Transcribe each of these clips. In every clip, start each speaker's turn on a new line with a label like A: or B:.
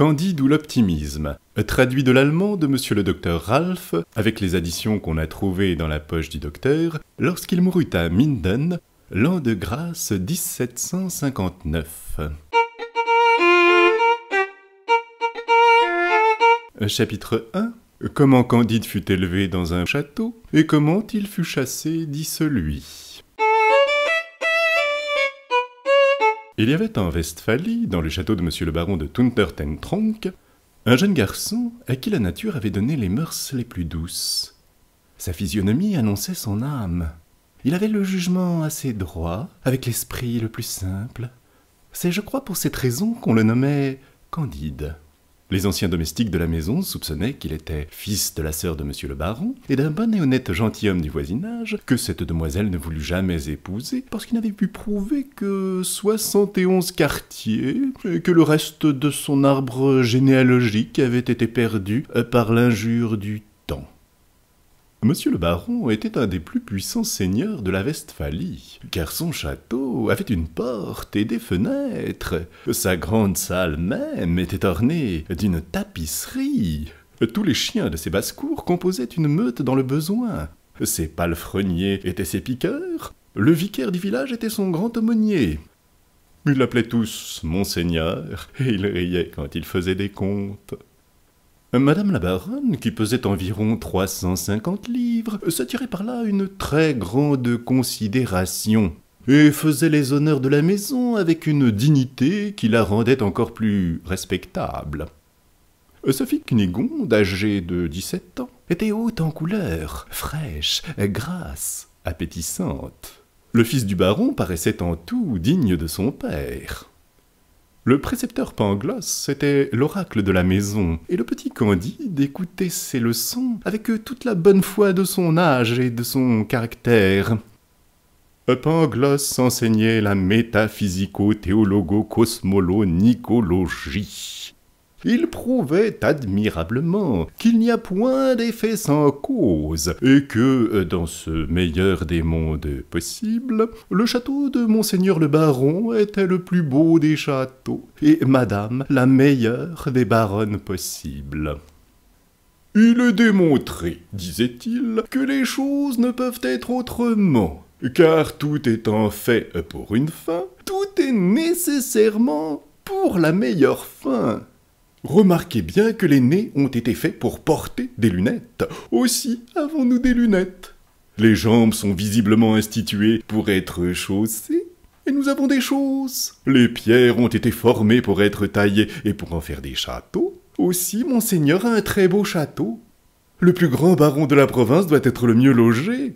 A: Candide ou l'optimisme, traduit de l'allemand de M. le docteur Ralph, avec les additions qu'on a trouvées dans la poche du docteur, lorsqu'il mourut à Minden, l'an de grâce 1759. Chapitre 1 Comment Candide fut élevé dans un château et comment il fut chassé, dit celui. Il y avait en Westphalie, dans le château de monsieur le baron de Tuntertentronk, un jeune garçon à qui la nature avait donné les mœurs les plus douces. Sa physionomie annonçait son âme. Il avait le jugement assez droit, avec l'esprit le plus simple. C'est, je crois, pour cette raison qu'on le nommait Candide. Les anciens domestiques de la maison soupçonnaient qu'il était fils de la sœur de monsieur le baron et d'un bon et honnête gentilhomme du voisinage que cette demoiselle ne voulut jamais épouser parce qu'il n'avait pu prouver que 71 quartiers et que le reste de son arbre généalogique avait été perdu euh, par l'injure du Monsieur le baron était un des plus puissants seigneurs de la Westphalie, car son château avait une porte et des fenêtres. Sa grande salle même était ornée d'une tapisserie. Tous les chiens de ses basses-cours composaient une meute dans le besoin. Ses palefreniers étaient ses piqueurs. Le vicaire du village était son grand aumônier. Ils l'appelaient tous Monseigneur, et il riait quand il faisait des comptes. Madame la baronne, qui pesait environ 350 livres, se tirait par là une très grande considération, et faisait les honneurs de la maison avec une dignité qui la rendait encore plus respectable. Sophie Cunégonde, âgée de 17 ans, était haute en couleur, fraîche, grasse, appétissante. Le fils du baron paraissait en tout digne de son père. Le précepteur Pangloss était l'oracle de la maison, et le petit Candide écoutait ses leçons avec toute la bonne foi de son âge et de son caractère. Pangloss enseignait la métaphysico théologo nicologie il prouvait admirablement qu'il n'y a point d'effet sans cause, et que, dans ce meilleur des mondes possibles, le château de monseigneur le baron était le plus beau des châteaux, et madame la meilleure des baronnes possibles. Il est démontré, disait-il, que les choses ne peuvent être autrement, car tout étant fait pour une fin, tout est nécessairement pour la meilleure fin. Remarquez bien que les nez ont été faits pour porter des lunettes. Aussi avons-nous des lunettes. Les jambes sont visiblement instituées pour être chaussées, et nous avons des chausses. Les pierres ont été formées pour être taillées et pour en faire des châteaux. Aussi, monseigneur a un très beau château. Le plus grand baron de la province doit être le mieux logé.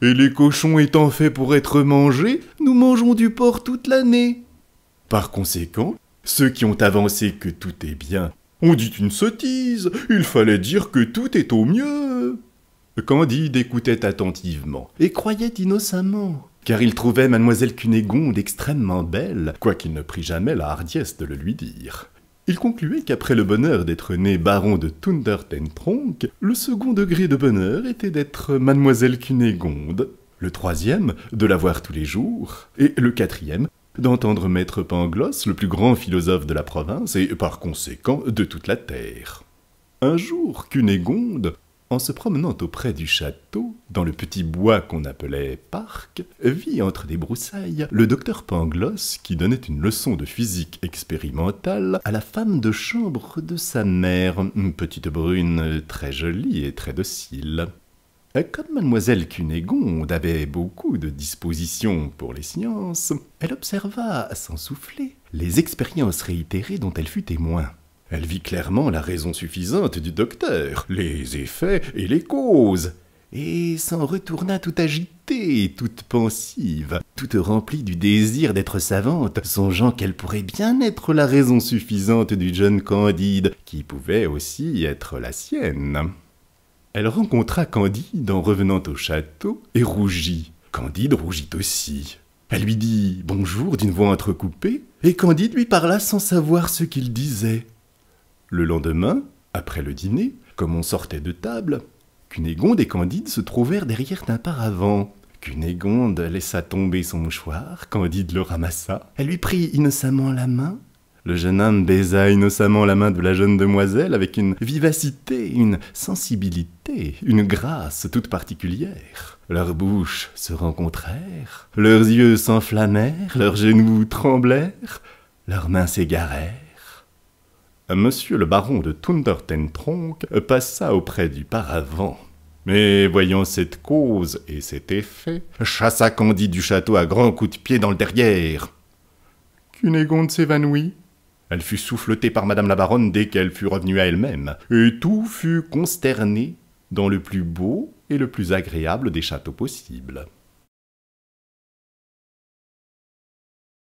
A: Et les cochons étant faits pour être mangés, nous mangeons du porc toute l'année. Par conséquent, ceux qui ont avancé que tout est bien ont dit une sottise, il fallait dire que tout est au mieux. Candide écoutait attentivement et croyait innocemment, car il trouvait mademoiselle Cunégonde extrêmement belle, quoiqu'il ne prît jamais la hardiesse de le lui dire. Il concluait qu'après le bonheur d'être né baron de Thunder le second degré de bonheur était d'être mademoiselle Cunégonde, le troisième de la voir tous les jours, et le quatrième d'entendre Maître Pangloss, le plus grand philosophe de la province et par conséquent de toute la terre. Un jour, Cunégonde, en se promenant auprès du château, dans le petit bois qu'on appelait parc, vit entre des broussailles le docteur Pangloss qui donnait une leçon de physique expérimentale à la femme de chambre de sa mère, une petite brune très jolie et très docile. Comme mademoiselle Cunégonde avait beaucoup de dispositions pour les sciences, elle observa, sans souffler, les expériences réitérées dont elle fut témoin. Elle vit clairement la raison suffisante du docteur, les effets et les causes, et s'en retourna toute agitée, toute pensive, toute remplie du désir d'être savante, songeant qu'elle pourrait bien être la raison suffisante du jeune Candide, qui pouvait aussi être la sienne. Elle rencontra Candide en revenant au château et rougit. Candide rougit aussi. Elle lui dit bonjour d'une voix entrecoupée, et Candide lui parla sans savoir ce qu'il disait. Le lendemain, après le dîner, comme on sortait de table, Cunégonde et Candide se trouvèrent derrière un paravent. Cunégonde laissa tomber son mouchoir, Candide le ramassa, elle lui prit innocemment la main, le jeune homme baisa innocemment la main de la jeune demoiselle avec une vivacité, une sensibilité, une grâce toute particulière. Leurs bouches se rencontrèrent, leurs yeux s'enflammèrent, leurs genoux tremblèrent, leurs mains s'égarèrent. Monsieur le baron de Thundertentronk passa auprès du paravent. Mais voyant cette cause et cet effet, chassa Candide du château à grands coups de pied dans le derrière. Cunégonde s'évanouit, elle fut souffletée par madame la baronne dès qu'elle fut revenue à elle-même, et tout fut consterné dans le plus beau et le plus agréable des châteaux possibles.